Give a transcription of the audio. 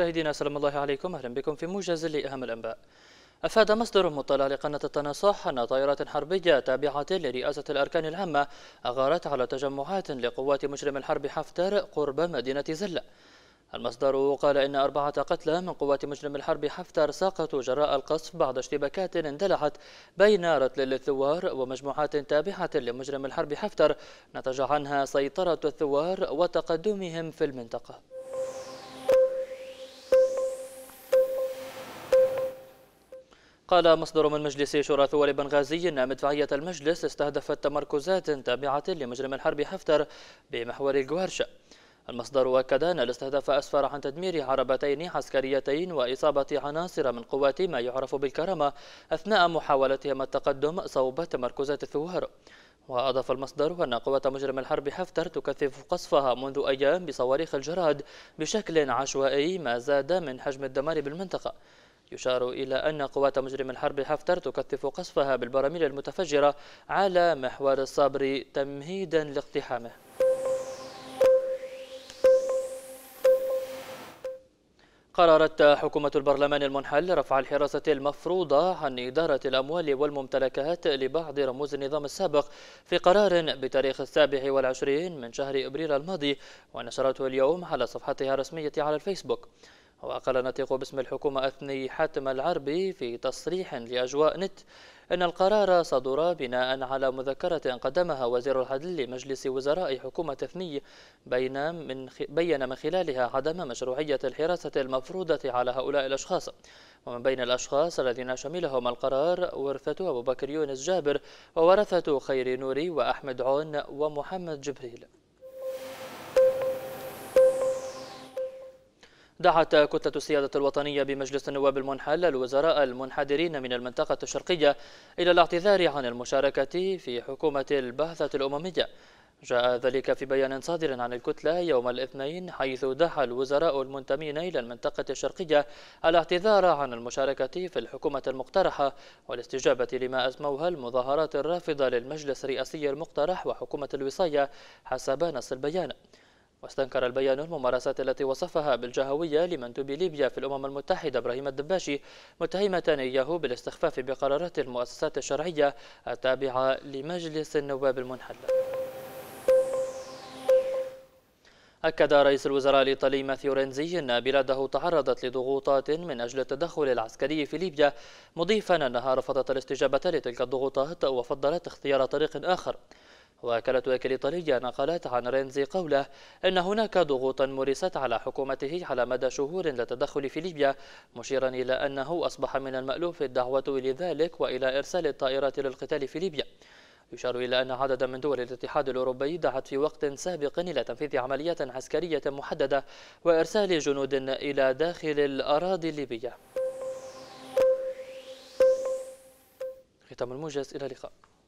مشاهدينا سلام الله عليكم أهلا بكم في موجز لأهم الأنباء أفاد مصدر مطلع لقناة التناصح أن طائرات حربية تابعة لرئاسة الأركان العامة أغارت على تجمعات لقوات مجرم الحرب حفتر قرب مدينة زلة المصدر قال إن أربعة قتلى من قوات مجرم الحرب حفتر ساقطوا جراء القصف بعد اشتباكات اندلعت بين رتل الثوار ومجموعات تابعة لمجرم الحرب حفتر نتج عنها سيطرة الثوار وتقدمهم في المنطقة قال مصدر من مجلس شورى ثوار بنغازي أن مدفعية المجلس استهدفت تمركزات تابعة لمجرم الحرب حفتر بمحور الجوارشة المصدر أكد أن الاستهداف أسفر عن تدمير عربتين عسكريتين وإصابة عناصر من قوات ما يعرف بالكرامة أثناء محاولتهم التقدم صوب تمركزات الثوار وأضاف المصدر أن قوة مجرم الحرب حفتر تكثف قصفها منذ أيام بصواريخ الجراد بشكل عشوائي ما زاد من حجم الدمار بالمنطقة يشار إلى أن قوات مجرم الحرب حفتر تكثف قصفها بالبراميل المتفجرة على محور الصبر تمهيدا لاقتحامه قررت حكومة البرلمان المنحل رفع الحراسة المفروضة عن إدارة الأموال والممتلكات لبعض رموز النظام السابق في قرار بتاريخ السابع والعشرين من شهر إبريل الماضي ونشرته اليوم على صفحتها الرسمية على الفيسبوك وقال ناطق باسم الحكومة أثني حاتم العربي في تصريح لأجواء نت أن القرار صدر بناء على مذكرة قدمها وزير العدل لمجلس وزراء حكومة أثني بين من بين من خلالها عدم مشروعية الحراسة المفروضة على هؤلاء الأشخاص ومن بين الأشخاص الذين شملهم القرار ورثة أبو بكر يونس جابر وورثة خير نوري وأحمد عون ومحمد جبريل دعت كتلة السيادة الوطنية بمجلس النواب المنحل الوزراء المنحدرين من المنطقة الشرقية إلى الاعتذار عن المشاركة في حكومة البعثة الأممية جاء ذلك في بيان صادر عن الكتلة يوم الاثنين حيث دعا الوزراء المنتمين إلى المنطقة الشرقية الاعتذار عن المشاركة في الحكومة المقترحة والاستجابة لما أسموها المظاهرات الرافضة للمجلس الرئاسي المقترح وحكومة الوصاية حسب نص البيان واستنكر البيان الممارسات التي وصفها بالجهوية لمندوب ليبيا في الأمم المتحدة إبراهيم الدباشي متهمة إياه بالاستخفاف بقرارات المؤسسات الشرعية التابعة لمجلس النواب المنحل أكد رئيس الوزراء الإيطالي ماثيو رينزي أن بلاده تعرضت لضغوطات من أجل التدخل العسكري في ليبيا مضيفا أنها رفضت الاستجابة لتلك الضغوطات وفضلت اختيار طريق آخر وكالة إيطاليا نقلت عن رينزي قوله أن هناك ضغوطا مورست على حكومته على مدى شهور للتدخل في ليبيا مشيرا إلى أنه أصبح من المألوف الدعوة لذلك وإلى إرسال الطائرات للقتال في ليبيا يشار إلى أن عددا من دول الاتحاد الأوروبي دعت في وقت سابق إلى تنفيذ عمليات عسكرية محددة وإرسال جنود إلى داخل الأراضي الليبية ختام الموجز إلى اللقاء